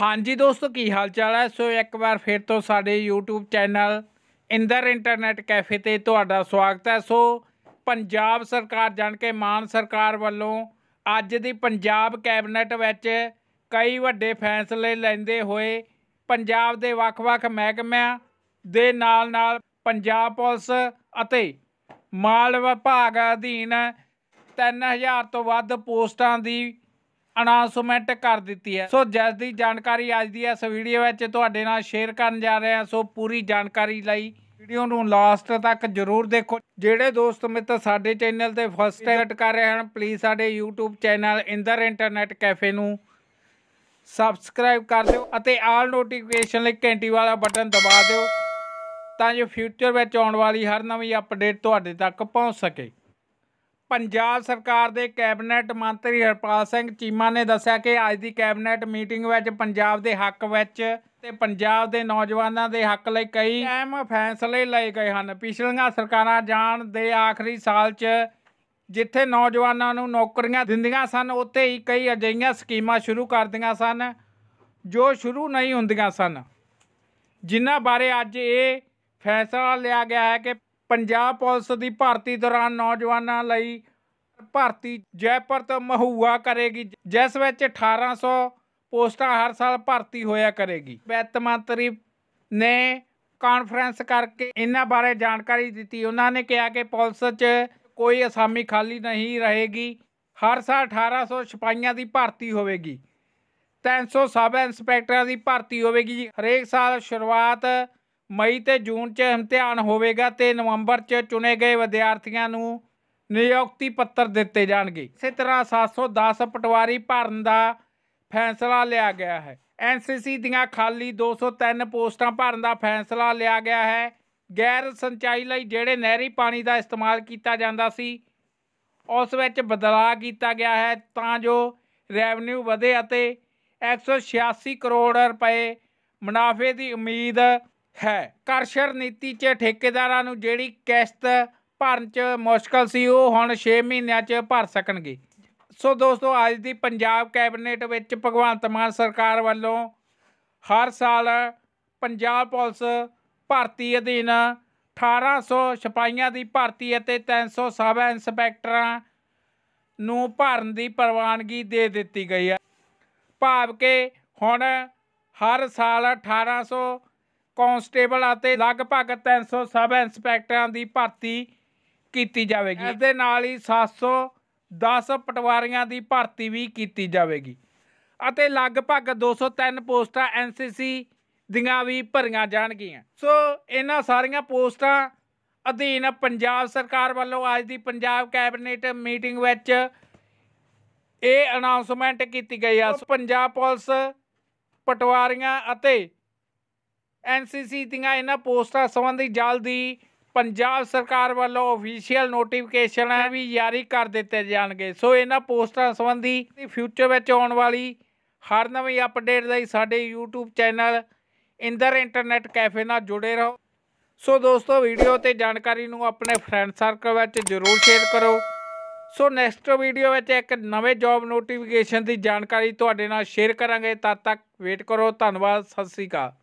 ਹਾਂਜੀ ਦੋਸਤੋ ਕੀ ਹਾਲ ਚਾਲ ਹੈ ਸੋ ਇੱਕ ਵਾਰ ਫਿਰ ਤੋਂ ਸਾਡੇ YouTube channel Inder internet cafe ਤੇ ਤੁਹਾਡਾ ਸਵਾਗਤ ਹੈ ਸੋ ਪੰਜਾਬ ਸਰਕਾਰ ਜਾਣ ਕੇ ਮਾਨ ਸਰਕਾਰ ਵੱਲੋਂ ਅੱਜ ਦੀ ਪੰਜਾਬ ਕੈਬਨਿਟ ਵਿੱਚ ਕਈ ਵੱਡੇ ਫੈਸਲੇ ਲੈਂਦੇ ਹੋਏ ਪੰਜਾਬ ਦੇ ਵੱਖ-ਵੱਖ ਮਹਿਕਮਿਆਂ ਦੇ ਨਾਲ-ਨਾਲ ਪੰਜਾਬ ਪੁਲਿਸ ਅਤੇ ਮਾਲ ਵਿਭਾਗ ਅਧੀਨ 3000 ਤੋਂ ਵੱਧ ਪੋਸਟਾਂ ਦੀ ਅਨਾਉਂਸਮੈਂਟ ਕਰ ਦਿੱਤੀ ਹੈ ਸੋ ਜਿਸ ਦੀ ਜਾਣਕਾਰੀ ਅੱਜ ਦੀ ਇਸ ਵੀਡੀਓ ਵਿੱਚ ਤੁਹਾਡੇ ਨਾਲ ਸ਼ੇਅਰ ਕਰਨ ਜਾ ਰਹੇ ਹਾਂ ਸੋ ਪੂਰੀ ਜਾਣਕਾਰੀ ਲਈ ਵੀਡੀਓ ਨੂੰ ਲਾਸਟ ਤੱਕ ਜਰੂਰ ਦੇਖੋ ਜਿਹੜੇ ਦੋਸਤ ਮਿੱਤਰ ਸਾਡੇ ਚੈਨਲ ਤੇ ਫਸਟ ਟਾਈਮ ਕਰ ਰਹੇ ਹਨ ਪਲੀਜ਼ ਸਾਡੇ YouTube channel Inder internet cafe ਨੂੰ ਸਬਸਕ੍ਰਾਈਬ ਕਰ ਦਿਓ ਅਤੇ ਆਲ ਨੋਟੀਫਿਕੇਸ਼ਨ ਲਈ ਘੰਟੀ ਵਾਲਾ ਬਟਨ ਦਬਾ ਦਿਓ ਤਾਂ ਜੋ ਫਿਊਚਰ ਵਿੱਚ ਆਉਣ ਵਾਲੀ ਹਰ ਨਵੀਂ ਅਪਡੇਟ ਤੁਹਾਡੇ ਤੱਕ ਪਹੁੰਚ ਸਕੇ ਪੰਜਾਬ ਸਰਕਾਰ ਦੇ ਕੈਬਨਿਟ ਮੰਤਰੀ ਹਰਪਾਲ ਸਿੰਘ ਚੀਮਾ ਨੇ ਦੱਸਿਆ ਕਿ ਅੱਜ ਦੀ ਕੈਬਨਿਟ ਮੀਟਿੰਗ ਵਿੱਚ ਪੰਜਾਬ ਦੇ ਹੱਕ ਵਿੱਚ ਤੇ ਪੰਜਾਬ ਦੇ ਨੌਜਵਾਨਾਂ ਦੇ ਹੱਕ ਲਈ ਕਈ ਅਹਿਮ ਫੈਸਲੇ ਲਏ ਗਏ ਹਨ ਪਿਛਲੀਆਂ ਸਰਕਾਰਾਂ ਜਾਣ ਦੇ ਆਖਰੀ ਸਾਲ 'ਚ ਜਿੱਥੇ ਨੌਜਵਾਨਾਂ ਨੂੰ ਨੌਕਰੀਆਂ ਦਿੰਦੀਆਂ ਸਨ ਉੱਥੇ ਹੀ ਕਈ ਅਜਿਹੀਆਂ ਸਕੀਮਾਂ ਸ਼ੁਰੂ ਕਰਦੀਆਂ ਸਨ ਜੋ ਸ਼ੁਰੂ ਨਹੀਂ ਹੁੰਦੀਆਂ ਸਨ ਜਿਨ੍ਹਾਂ ਬਾਰੇ ਅੱਜ ਇਹ ਫੈਸਲਾ ਲਿਆ ਗਿਆ ਹੈ ਕਿ ਪੰਜਾਬ ਪੁਲਿਸ ਦੀ ਭਰਤੀ ਦੌਰਾਨ ਨੌਜਵਾਨਾਂ ਲਈ ਭਰਤੀ ਤੋਂ ਮਹੂਆ ਕਰੇਗੀ ਜਿਸ ਵਿੱਚ 1800 ਪੋਸਟਾਂ ਹਰ ਸਾਲ ਭਰਤੀ ਹੋਇਆ ਕਰੇਗੀ ਵਿੱਤ ਮੰਤਰੀ ਨੇ ਕਾਨਫਰੰਸ ਕਰਕੇ ਇਹਨਾਂ ਬਾਰੇ ਜਾਣਕਾਰੀ ਦਿੱਤੀ ਉਹਨਾਂ ਨੇ ਕਿਹਾ ਕਿ ਪੁਲਿਸ 'ਚ ਕੋਈ ਅਸਾਮੀ ਖਾਲੀ ਨਹੀਂ ਰਹੇਗੀ ਹਰ ਸਾਲ 1800 ਸਿਪਾਹੀਆਂ ਦੀ ਭਰਤੀ ਹੋਵੇਗੀ 300 ਸਬ ਇੰਸਪੈਕਟਰਾਂ ਦੀ ਭਰਤੀ ਹੋਵੇਗੀ ਹਰੇਕ ਸਾਲ ਸ਼ੁਰੂਆਤ ਮਈ ਤੇ ਜੂਨ 'ਚ ਇਮਤਿਹਾਨ ਹੋਵੇਗਾ ਤੇ ਨਵੰਬਰ 'ਚ ਚੁਣੇ ਗਏ ਵਿਦਿਆਰਥੀਆਂ ਨੂੰ ਨਿਯੁਕਤੀ ਪੱਤਰ ਦਿੱਤੇ ਜਾਣਗੇ ਇਸੇ ਤਰ੍ਹਾਂ 710 ਪਟਵਾਰੀ ਭਰਨ ਦਾ ਫੈਸਲਾ ਲਿਆ ਗਿਆ ਹੈ ਐਨਸੀਸੀ ਦੀਆਂ ਖਾਲੀ 203 ਪੋਸਟਾਂ ਭਰਨ ਦਾ ਫੈਸਲਾ ਲਿਆ ਗਿਆ ਹੈ ਗੈਰ ਸਿੰਚਾਈ ਲਈ ਜਿਹੜੇ ਨਹਿਰੀ ਪਾਣੀ ਦਾ ਇਸਤੇਮਾਲ ਕੀਤਾ ਜਾਂਦਾ ਸੀ ਉਸ ਵਿੱਚ ਬਦਲਾਅ ਕੀਤਾ ਗਿਆ ਹੈ ਤਾਂ ਜੋ ਰੈਵਨਿਊ ਵਧੇ ਅਤੇ 186 ਕਰੋੜ ਰੁਪਏ ਮੁਨਾਫੇ ਦੀ ਉਮੀਦ ਹੈ ਕਰਸ਼ਰ ਨੀਤੀ 'ਚ ਠੇਕੇਦਾਰਾਂ ਨੂੰ ਜਿਹੜੀ ਕਿਸ਼ਤ ਭਰਨ 'ਚ ਮੁਸ਼ਕਲ ਸੀ ਉਹ ਹੁਣ 6 ਮਹੀਨਿਆਂ 'ਚ ਭਰ ਸਕਣਗੇ ਸੋ ਦੋਸਤੋ ਅੱਜ ਦੀ ਪੰਜਾਬ ਕੈਬਨਿਟ ਵਿੱਚ ਭਗਵੰਤ ਮਾਨ ਸਰਕਾਰ ਵੱਲੋਂ ਹਰ ਸਾਲ ਪੰਜਾਬ ਪੁਲਿਸ ਭਰਤੀ ਅਧੀਨ 1800 ਸਿਪਾਹੀਆਂ ਦੀ ਭਰਤੀ ਅਤੇ 300 ਸਬ ਇੰਸਪੈਕਟਰਾਂ ਨੂੰ ਭਰਨ ਦੀ ਪ੍ਰਵਾਨਗੀ ਦੇ ਦਿੱਤੀ ਗਈ ਹੈ ਭਾਵ ਕਿ ਹੁਣ ਹਰ ਸਾਲ 1800 ਕਾਂਸਟੇਬਲ ਅਤੇ ਲਗਭਗ 300 ਸਬ ਇੰਸਪੈਕਟਰਾਂ ਦੀ ਭਰਤੀ ਕੀਤੀ ਜਾਵੇਗੀ ਇਸ ਦੇ ਨਾਲ ਹੀ 710 ਪਟਵਾਰੀਆਂ ਦੀ ਭਰਤੀ ਵੀ ਕੀਤੀ ਜਾਵੇਗੀ ਅਤੇ ਲਗਭਗ 203 ਪੋਸਟਾਂ ਐਨਸੀਸੀ ਦੀਆਂ ਵੀ ਭਰੀਆਂ ਜਾਣਗੀਆਂ ਸੋ ਇਹਨਾਂ ਸਾਰੀਆਂ ਪੋਸਟਾਂ ਅਧੀਨ ਪੰਜਾਬ ਸਰਕਾਰ ਵੱਲੋਂ ਅੱਜ ਦੀ ਪੰਜਾਬ ਕੈਬਨਿਟ ਮੀਟਿੰਗ ਵਿੱਚ ਇਹ ਅਨਾਉਂਸਮੈਂਟ ਕੀਤੀ ਗਈ ਆ ਪੰਜਾਬ ਪੁਲਿਸ ਪਟਵਾਰੀਆਂ ਅਤੇ ਐਨਸੀਸੀ ਦੀਆਂ ਇਹਨਾਂ ਪੋਸਟਾਂ ਸੰਬੰਧੀ ਜਲਦੀ ਪੰਜਾਬ ਸਰਕਾਰ ਵੱਲੋਂ ਅਫੀਸ਼ੀਅਲ ਨੋਟੀਫਿਕੇਸ਼ਨ ਵੀ ਜਾਰੀ ਕਰ ਦਿੱਤੇ ਜਾਣਗੇ ਸੋ ਇਹਨਾਂ ਪੋਸਟਾਂ ਸੰਬੰਧੀ ਫਿਊਚਰ ਵਿੱਚ ਆਉਣ ਵਾਲੀ ਹਰ ਨਵੀਂ ਅਪਡੇਟ ਲਈ ਸਾਡੇ YouTube channel Inder internet cafe ਨਾਲ ਜੁੜੇ ਰਹੋ ਸੋ ਦੋਸਤੋ ਵੀਡੀਓ ਤੇ ਜਾਣਕਾਰੀ ਨੂੰ ਆਪਣੇ ਫਰੈਂਡ ਸਰਕਲ ਵਿੱਚ ਜ਼ਰੂਰ ਸ਼ੇਅਰ ਕਰੋ ਸੋ ਨੈਕਸਟ ਵੀਡੀਓ ਵਿੱਚ ਇੱਕ ਨਵੇਂ ਜੌਬ ਨੋਟੀਫਿਕੇਸ਼ਨ ਦੀ ਜਾਣਕਾਰੀ ਤੁਹਾਡੇ ਨਾਲ ਸ਼ੇਅਰ ਕਰਾਂਗੇ ਤਦ ਤੱਕ ਵੇਟ ਕਰੋ ਧੰਨਵਾਦ ਸਤਿ ਸ੍ਰੀ ਅਕਾਲ